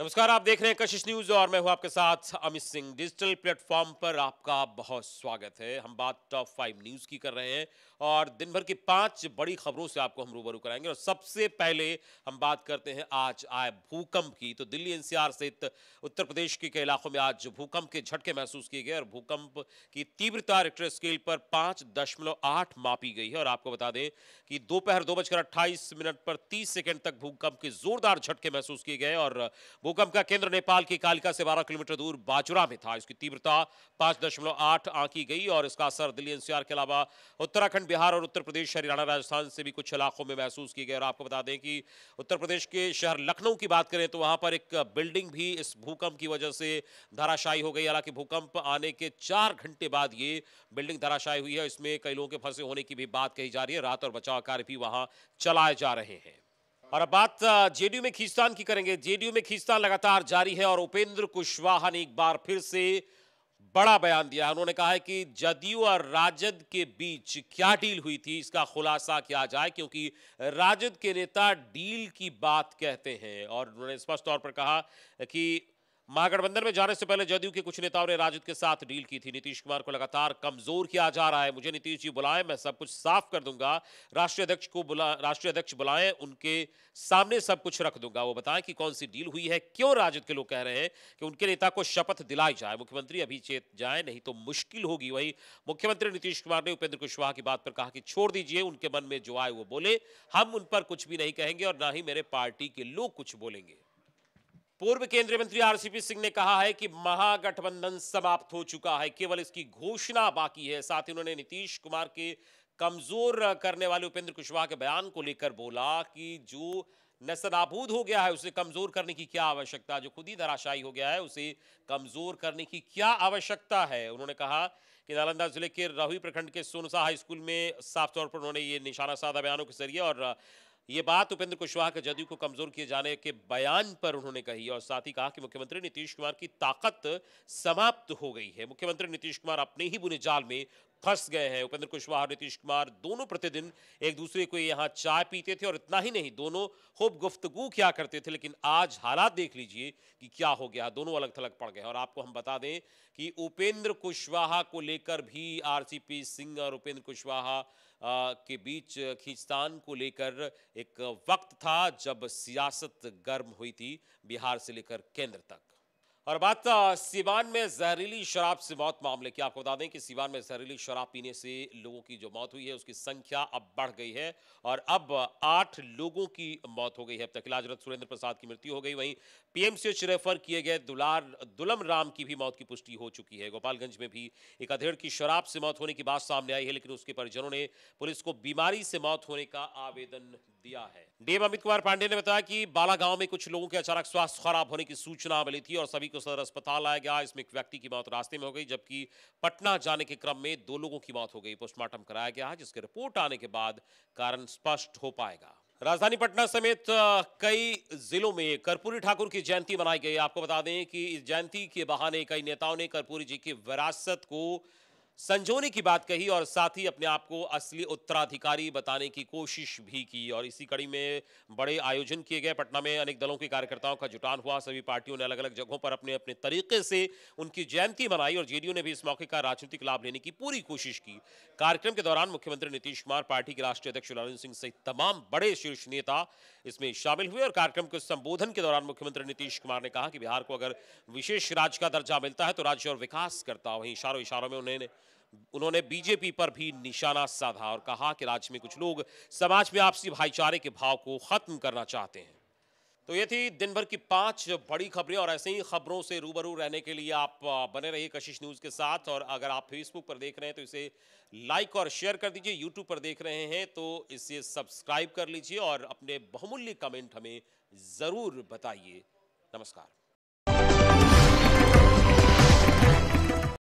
नमस्कार आप देख रहे हैं कशिश न्यूज और मैं हूं आपके साथ अमित सिंह डिजिटल प्लेटफॉर्म पर आपका बहुत स्वागत है हम बात टॉप फाइव न्यूज की कर रहे हैं और दिन भर की पांच बड़ी खबरों से आपको हम रूबरू कराएंगे और सबसे पहले हम बात करते हैं आज आए भूकंप की तो दिल्ली एनसीआर सहित उत्तर प्रदेश के कई इलाकों में आज भूकंप के झटके महसूस किए गए और भूकंप की तीव्रता रिक्टर स्केल पर पांच मापी गई है और आपको बता दें कि दोपहर दो बजकर अट्ठाईस मिनट पर तीस सेकेंड तक भूकंप के जोरदार झटके महसूस किए गए और भूकंप का केंद्र नेपाल की कालिका से 12 किलोमीटर दूर बाजुरा में था इसकी तीव्रता 5.8 आंकी गई और इसका असर दिल्ली एनसीआर के अलावा उत्तराखंड बिहार और उत्तर प्रदेश हरियाणा राजस्थान से भी कुछ इलाकों में महसूस की गई और आपको बता दें कि उत्तर प्रदेश के शहर लखनऊ की बात करें तो वहाँ पर एक बिल्डिंग भी इस भूकंप की वजह से धराशायी हो गई हालांकि भूकंप आने के चार घंटे बाद ये बिल्डिंग धराशायी हुई है इसमें कई लोगों के फंसे होने की भी बात कही जा रही है राहत और बचाव कार्य भी वहाँ चलाए जा रहे हैं और अब बात जेडीयू में खींचतान की करेंगे जेडीयू में खींचतान लगातार जारी है और उपेंद्र कुशवाहा ने एक बार फिर से बड़ा बयान दिया उन्होंने कहा है कि जदयू और राजद के बीच क्या डील हुई थी इसका खुलासा किया जाए क्योंकि राजद के नेता डील की बात कहते हैं और उन्होंने स्पष्ट तौर पर कहा कि महागठबंधन में जाने से पहले जदयू के कुछ नेताओं ने राजद के साथ डील की थी नीतीश कुमार को लगातार कमजोर किया जा रहा है मुझे नीतीश जी बुलाएं मैं सब कुछ साफ कर दूंगा राष्ट्रीय अध्यक्ष को बुला राष्ट्रीय अध्यक्ष बुलाएं उनके सामने सब कुछ रख दूंगा वो बताएं कि कौन सी डील हुई है क्यों राजद के लोग कह रहे हैं कि उनके नेता को शपथ दिलाई जाए मुख्यमंत्री अभी चेत जाए नहीं तो मुश्किल होगी वही मुख्यमंत्री नीतीश कुमार ने उपेंद्र कुशवाहा की बात पर कहा कि छोड़ दीजिए उनके मन में जो आए वो बोले हम उन पर कुछ भी नहीं कहेंगे और ना ही मेरे पार्टी के लोग कुछ बोलेंगे पूर्व केंद्रीय मंत्री आरसीपी सिंह ने कहा है कि महागठबंधन समाप्त हो चुका है केवल इसकी घोषणा बाकी है साथ ही उन्होंने नीतीश कुमार के कमजोर करने वाले उपेंद्र कुशवाहा के बयान को लेकर बोला कि जो नसनाबूद हो गया है उसे कमजोर करने की क्या आवश्यकता जो खुद ही धराशायी हो गया है उसे कमजोर करने की क्या आवश्यकता है उन्होंने कहा कि नालंदा जिले के रहुई प्रखंड के सोनसा हाई स्कूल में साफ तौर पर उन्होंने ये निशाना साधा बयानों के जरिए और ये बात उपेंद्र कुशवाहा के जदयू को कमजोर किए जाने के बयान पर उन्होंने कही और साथ ही कहा कि मुख्यमंत्री नीतीश कुमार की ताकत समाप्त हो गई है मुख्यमंत्री नीतीश कुमार अपने ही बुने जाल में फंस गए हैं उपेंद्र कुशवाहा और नीतीश कुमार दोनों प्रतिदिन एक दूसरे को यहाँ चाय पीते थे और इतना ही नहीं दोनों खूब गुफ्तगु क्या करते थे लेकिन आज हालात देख लीजिए कि क्या हो गया दोनों अलग थलग पड़ गए और आपको हम बता दें कि उपेंद्र कुशवाहा को लेकर भी आरसीपी सिंह और उपेंद्र कुशवाहा के बीच खींचतान को लेकर एक वक्त था जब सियासत गर्म हुई थी बिहार से लेकर केंद्र तक और बात सिवान में जहरीली शराब से मौत मामले की आपको बता दें कि सीवान में जहरीली शराब पीने से लोगों की जो मौत हुई है उसकी संख्या अब बढ़ गई है और अब आठ लोगों की मौत हो गई है अब तक इलाजरत सुरेंद्र प्रसाद की मृत्यु हो गई वहीं पीएमसीएच रेफर किए गए दुलार दुलम राम की भी मौत की पुष्टि हो चुकी है गोपालगंज में भी एक अधेड़ की शराब से मौत होने की बात सामने आई है लेकिन उसके परिजनों ने पुलिस को बीमारी से मौत होने का आवेदन दिया है डीएम अमित कुमार पांडे ने बताया कि बालागांव में कुछ लोगों के अचानक स्वास्थ्य खराब होने की सूचना मिली थी और सभी को तो सदर अस्पताल लाया गया इसमें एक व्यक्ति की मौत रास्ते में हो गई जबकि पटना जाने के क्रम में दो लोगों की मौत हो गई पोस्टमार्टम कराया गया जिसके रिपोर्ट आने के बाद कारण स्पष्ट हो पाएगा राजधानी पटना समेत कई जिलों में कर्पूरी ठाकुर की जयंती मनाई गई आपको बता दें कि इस जयंती के बहाने कई नेताओं ने कर्पूरी जी की विरासत को संजोने की बात कही और साथ ही अपने आप को असली उत्तराधिकारी बताने की कोशिश भी की और इसी कड़ी में बड़े आयोजन किए गए पटना में अनेक दलों के कार्यकर्ताओं का जुटान हुआ सभी पार्टियों ने अलग अलग जगहों पर अपने अपने तरीके से उनकी जयंती मनाई और जेडीयू ने भी इस मौके का राजनीतिक लाभ लेने की पूरी कोशिश की कार्यक्रम के दौरान मुख्यमंत्री नीतीश कुमार पार्टी के राष्ट्रीय अध्यक्ष नारायण सिंह सहित तमाम बड़े शीर्ष नेता इसमें शामिल हुए और कार्यक्रम के संबोधन के दौरान मुख्यमंत्री नीतीश कुमार ने कहा कि बिहार को अगर विशेष राज्य का दर्जा मिलता है तो राज्य और विकास करता वहीं इशारों इशारों में उन्होंने उन्होंने बीजेपी पर भी निशाना साधा और कहा कि राज्य में कुछ लोग समाज में आपसी भाईचारे के भाव को खत्म करना चाहते हैं तो ये थी दिन भर की पांच बड़ी खबरें और ऐसे ही खबरों से रूबरू रहने के लिए आप बने रहिए कशिश न्यूज़ के साथ और अगर आप फेसबुक पर देख रहे हैं तो इसे लाइक और शेयर कर दीजिए यूट्यूब पर देख रहे हैं तो इसे सब्सक्राइब कर लीजिए और अपने बहुमूल्य कमेंट हमें ज़रूर बताइए नमस्कार